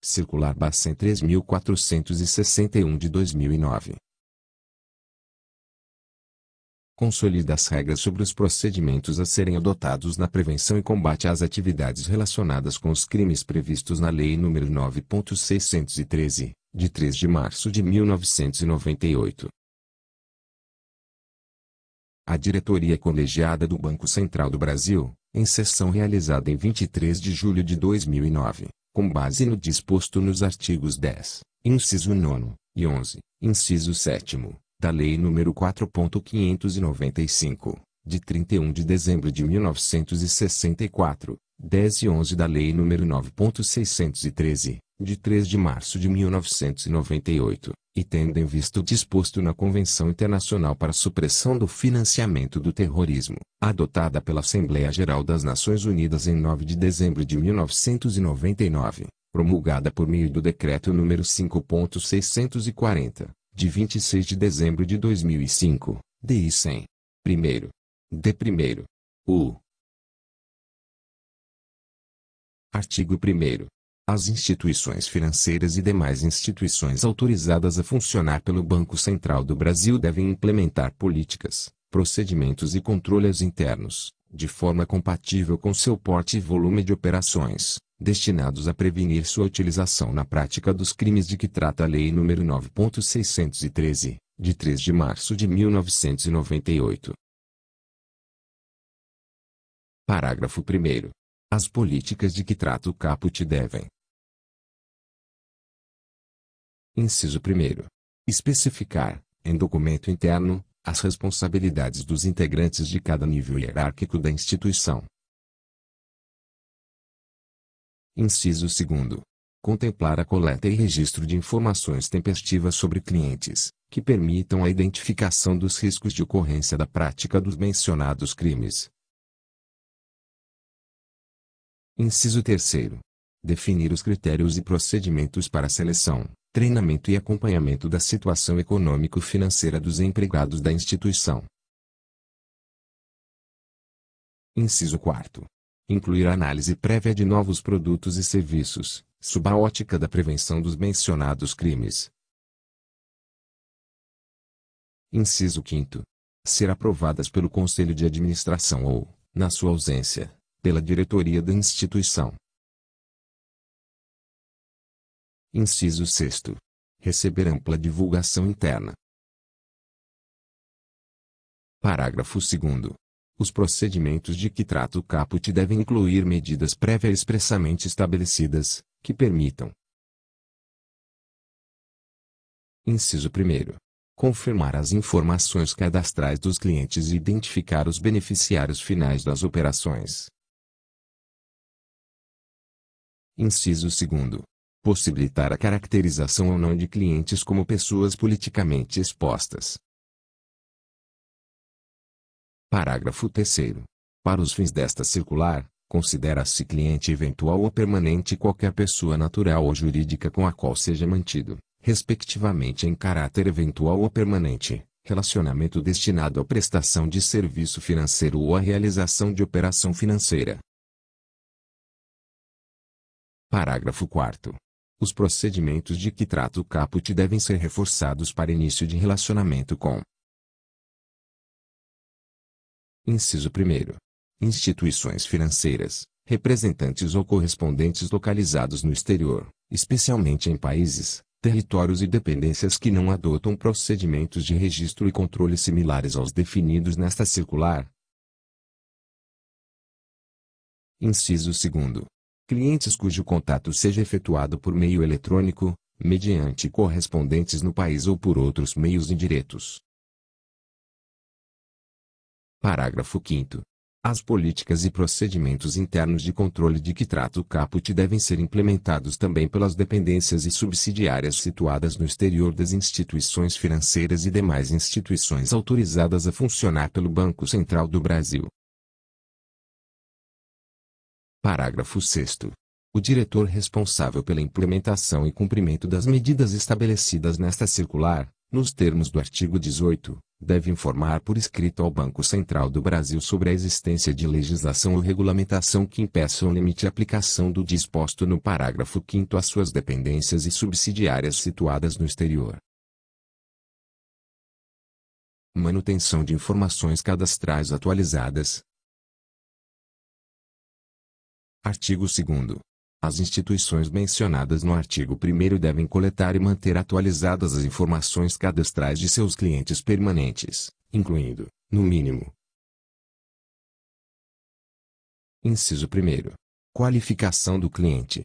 Circular Bacen 3461 de 2009. Consolida as regras sobre os procedimentos a serem adotados na prevenção e combate às atividades relacionadas com os crimes previstos na Lei nº 9.613, de 3 de março de 1998. A diretoria colegiada do Banco Central do Brasil, em sessão realizada em 23 de julho de 2009, com base no disposto nos artigos 10, inciso 9 e 11, inciso 7 da Lei nº 4.595, de 31 de dezembro de 1964, 10 e 11 da Lei nº 9.613, de 3 de março de 1998, e tendo em vista o disposto na Convenção Internacional para a Supressão do Financiamento do Terrorismo, adotada pela Assembleia Geral das Nações Unidas em 9 de dezembro de 1999, promulgada por meio do Decreto nº 5.640, de 26 de dezembro de 2005, DI 100. Primeiro. De primeiro. U. Artigo 1 as instituições financeiras e demais instituições autorizadas a funcionar pelo Banco Central do Brasil devem implementar políticas, procedimentos e controles internos, de forma compatível com seu porte e volume de operações, destinados a prevenir sua utilização na prática dos crimes de que trata a Lei nº 9.613, de 3 de março de 1998. Parágrafo 1 As políticas de que trata o caput devem Inciso 1. Especificar, em documento interno, as responsabilidades dos integrantes de cada nível hierárquico da instituição. Inciso 2. Contemplar a coleta e registro de informações tempestivas sobre clientes, que permitam a identificação dos riscos de ocorrência da prática dos mencionados crimes. Inciso 3. Definir os critérios e procedimentos para a seleção, treinamento e acompanhamento da situação econômico-financeira dos empregados da instituição. Inciso 4. Incluir análise prévia de novos produtos e serviços, sob a ótica da prevenção dos mencionados crimes. Inciso 5. Ser aprovadas pelo Conselho de Administração ou, na sua ausência, pela diretoria da instituição. Inciso 6. Receber ampla divulgação interna. Parágrafo 2. Os procedimentos de que trata o caput devem incluir medidas prévias expressamente estabelecidas, que permitam. Inciso 1. Confirmar as informações cadastrais dos clientes e identificar os beneficiários finais das operações. Inciso 2 possibilitar a caracterização ou não de clientes como pessoas politicamente expostas. Parágrafo 3. Para os fins desta circular, considera-se cliente eventual ou permanente qualquer pessoa natural ou jurídica com a qual seja mantido, respectivamente em caráter eventual ou permanente, relacionamento destinado à prestação de serviço financeiro ou à realização de operação financeira. Parágrafo 4. Os procedimentos de que trata o caput devem ser reforçados para início de relacionamento com. Inciso 1. Instituições financeiras, representantes ou correspondentes localizados no exterior, especialmente em países, territórios e dependências que não adotam procedimentos de registro e controle similares aos definidos nesta circular. Inciso 2 clientes cujo contato seja efetuado por meio eletrônico, mediante correspondentes no país ou por outros meios indiretos. Parágrafo 5 As políticas e procedimentos internos de controle de que trata o caput devem ser implementados também pelas dependências e subsidiárias situadas no exterior das instituições financeiras e demais instituições autorizadas a funcionar pelo Banco Central do Brasil. Parágrafo 6 o diretor responsável pela implementação e cumprimento das medidas estabelecidas nesta circular, nos termos do artigo 18, deve informar por escrito ao Banco Central do Brasil sobre a existência de legislação ou regulamentação que impeça ou limite a aplicação do disposto no parágrafo 5 às suas dependências e subsidiárias situadas no exterior. Manutenção de informações cadastrais atualizadas, Artigo 2 As instituições mencionadas no artigo 1 devem coletar e manter atualizadas as informações cadastrais de seus clientes permanentes, incluindo, no mínimo, Inciso 1. Qualificação do cliente.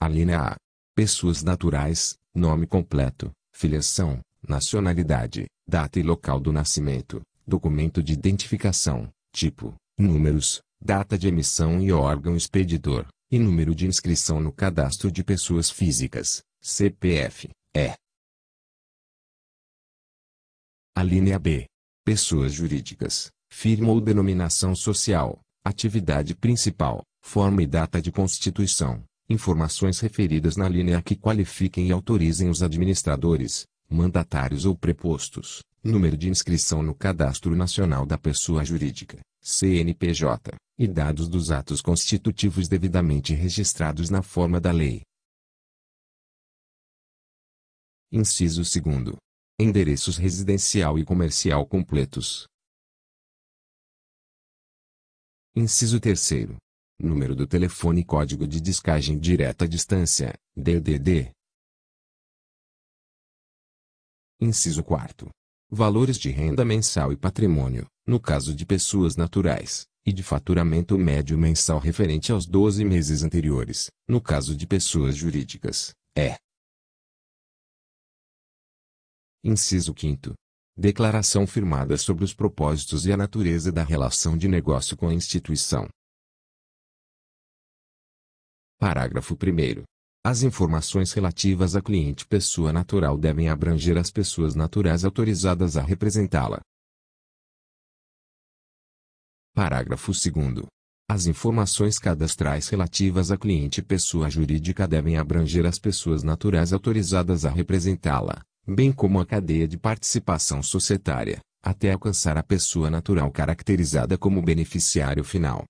Alínea A. Pessoas naturais, nome completo, filiação, nacionalidade, data e local do nascimento, documento de identificação, tipo, números, data de emissão e órgão expedidor, e número de inscrição no cadastro de pessoas físicas, CPF, E. A linha B. Pessoas jurídicas, firma ou denominação social, atividade principal, forma e data de constituição, informações referidas na linha que qualifiquem e autorizem os administradores, mandatários ou prepostos, número de inscrição no Cadastro Nacional da Pessoa Jurídica, CNPJ, e dados dos atos constitutivos devidamente registrados na forma da lei. Inciso 2. Endereços residencial e comercial completos. Inciso 3. Número do telefone e código de descagem direta à distância, DDD. Inciso 4 valores de renda mensal e patrimônio, no caso de pessoas naturais, e de faturamento médio mensal referente aos 12 meses anteriores, no caso de pessoas jurídicas, é. Inciso 5. Declaração firmada sobre os propósitos e a natureza da relação de negócio com a instituição. Parágrafo 1. As informações relativas a cliente pessoa natural devem abranger as pessoas naturais autorizadas a representá-la. Parágrafo 2. As informações cadastrais relativas a cliente pessoa jurídica devem abranger as pessoas naturais autorizadas a representá-la, bem como a cadeia de participação societária, até alcançar a pessoa natural caracterizada como beneficiário final.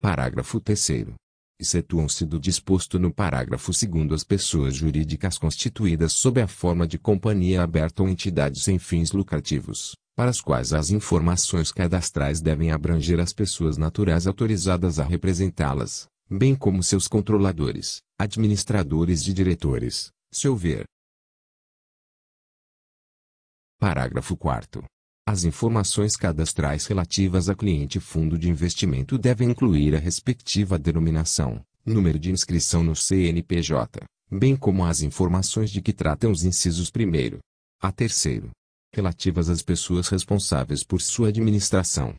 Parágrafo 3 excetuam-se do disposto no parágrafo segundo as pessoas jurídicas constituídas sob a forma de companhia aberta ou entidades sem fins lucrativos, para as quais as informações cadastrais devem abranger as pessoas naturais autorizadas a representá-las, bem como seus controladores, administradores e diretores, se houver. Parágrafo 4 as informações cadastrais relativas a cliente fundo de investimento devem incluir a respectiva denominação, número de inscrição no CNPJ, bem como as informações de que tratam os incisos 1 a 3, relativas às pessoas responsáveis por sua administração.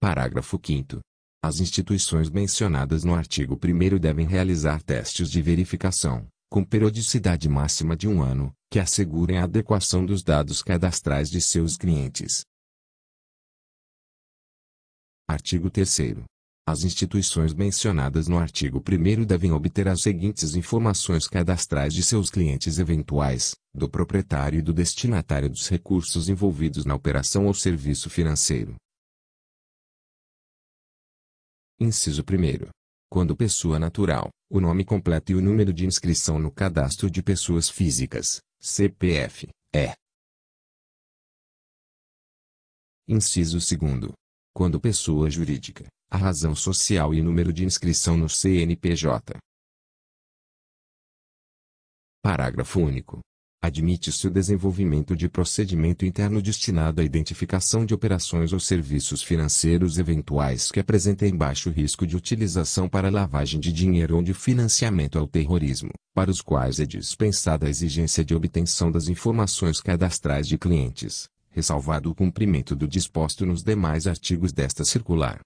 Parágrafo 5. As instituições mencionadas no artigo 1 devem realizar testes de verificação, com periodicidade máxima de um ano, que assegurem a adequação dos dados cadastrais de seus clientes. Artigo 3. As instituições mencionadas no artigo 1 devem obter as seguintes informações cadastrais de seus clientes eventuais, do proprietário e do destinatário dos recursos envolvidos na operação ou serviço financeiro. Inciso 1 quando pessoa natural, o nome completo e o número de inscrição no Cadastro de Pessoas Físicas, CPF, é. Inciso 2. Quando pessoa jurídica, a razão social e número de inscrição no CNPJ. Parágrafo único admite-se o desenvolvimento de procedimento interno destinado à identificação de operações ou serviços financeiros eventuais que apresentem baixo risco de utilização para lavagem de dinheiro ou de financiamento ao terrorismo, para os quais é dispensada a exigência de obtenção das informações cadastrais de clientes, ressalvado o cumprimento do disposto nos demais artigos desta circular.